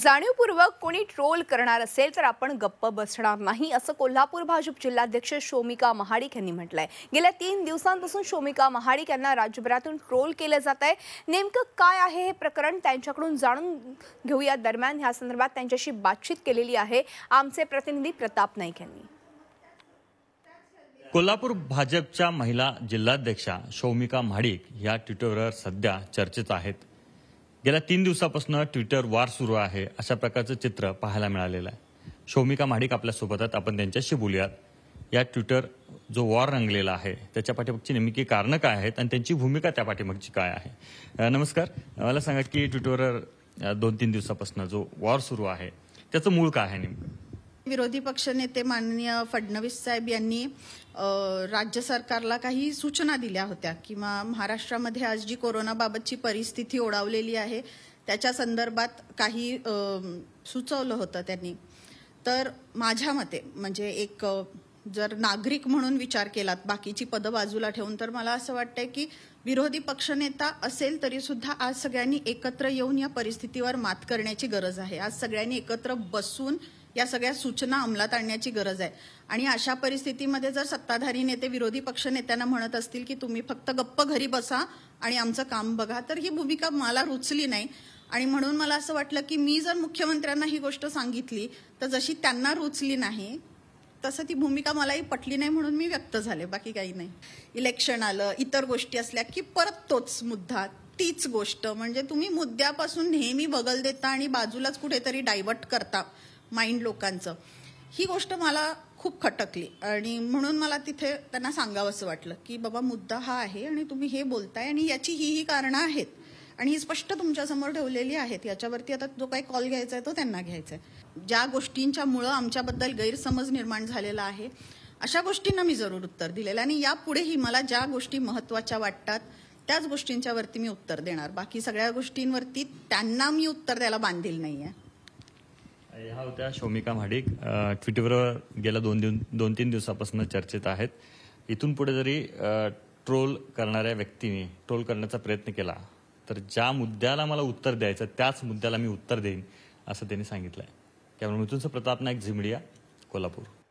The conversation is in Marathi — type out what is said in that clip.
जाणीवपूर्वक कोणी ट्रोल करणार असेल तर आपण गप्प बसणार नाही असं कोल्हापूर भाजप जिल्हाध्यक्ष शोमिका महाडिक यांनी म्हटलंय गेल्या तीन दिवसांपासून शोमिका महाडिक यांना राज्यभरातून ट्रोल केलं जात आहे नेमकं काय आहे हे प्रकरण त्यांच्याकडून जाणून घेऊया दरम्यान ह्या संदर्भात त्यांच्याशी बातचीत केलेली आहे आमचे प्रतिनिधी प्रताप नाईक यांनी कोल्हापूर भाजपच्या महिला जिल्हाध्यक्षा शौमिका महाडिक या ट्विटरवर सध्या चर्चेत आहेत गेल्या तीन दिवसापासून ट्विटर वार सुरू आहे अशा प्रकारचं चित्र पाहायला मिळालेलं आहे शौमिका माडिक आपल्यासोबत आहेत आपण त्यांच्याशी बोलूयात या ट्विटर जो वॉर रंगलेला आहे त्याच्या पाठीमागची नेमकी कारणं काय आहेत आणि त्यांची भूमिका त्या पाठीमागची काय आहे नमस्कार मला सांगा की ट्विटरवर दोन तीन दिवसापासून जो वॉर सुरू आहे त्याचं मूळ काय आहे नेमकं विरोधी पक्षनेते माननीय फडणवीस साहेब यांनी राज्य सरकारला काही सूचना दिल्या होत्या किंवा महाराष्ट्रामध्ये आज जी कोरोनाबाबतची परिस्थिती ओढावलेली आहे त्याच्या संदर्भात काही सुचवलं होतं त्यांनी तर माझ्या मते म्हणजे एक जर नागरिक म्हणून विचार केलात बाकीची पदं बाजूला ठेवून तर मला असं वाटतंय की विरोधी पक्षनेता असेल तरी सुद्धा आज सगळ्यांनी एकत्र येऊन या परिस्थितीवर मात करण्याची गरज आहे आज सगळ्यांनी एकत्र बसून या सगळ्या सूचना अंमलात आणण्याची गरज आहे आणि अशा परिस्थितीमध्ये जर सत्ताधारी नेते विरोधी पक्ष नेत्यांना म्हणत असतील की तुम्ही फक्त गप्प घरी बसा आणि आमचं काम बघा तर ही भूमिका मला रुचली नाही आणि म्हणून मला असं वाटलं की मी जर मुख्यमंत्र्यांना ही गोष्ट सांगितली तर जशी त्यांना रुचली नाही तसं ती भूमिका मलाही पटली नाही म्हणून मी व्यक्त झाले बाकी काही नाही इलेक्शन आलं इतर गोष्टी असल्या की परत तोच मुद्दा तीच गोष्ट म्हणजे तुम्ही मुद्द्यापासून नेहमी बगल देता आणि बाजूलाच कुठेतरी डायव्हर्ट करता माइंड लोकांचं ही गोष्ट मला खूप खटकली आणि म्हणून मला तिथे त्यांना सांगावंसं वाटलं की बाबा मुद्दा हा आहे आणि तुम्ही हे बोलताय आणि याची ही ही कारणं आहेत आणि ही स्पष्ट तुमच्यासमोर ठेवलेली आहेत याच्यावरती आता जो काही कॉल घ्यायचा आहे तो त्यांना घ्यायचा आहे ज्या गोष्टींच्या मुळे आमच्याबद्दल गैरसमज निर्माण झालेला आहे अशा गोष्टींना मी जरूर उत्तर दिलेलं आणि यापुढेही मला ज्या गोष्टी महत्त्वाच्या वाटतात त्याच गोष्टींच्यावरती मी उत्तर देणार बाकी सगळ्या गोष्टींवरती त्यांना मी उत्तर द्यायला बांधील नाही आहे ह्या होत्या शोमिका म्हाडिक ट्विटरवर गेल्या दोन दिन दोन तीन दिवसापासून चर्चेत आहेत इथून पुढे जरी ट्रोल करणाऱ्या व्यक्तीने ट्रोल करण्याचा प्रयत्न केला तर ज्या मुद्द्याला मला उत्तर द्यायचं त्याच मुद्द्याला मी उत्तर देईन असं त्यांनी सांगितलं आहे कॅमेरा मृथुनचं प्रताप नाईक झिमडिया कोल्हापूर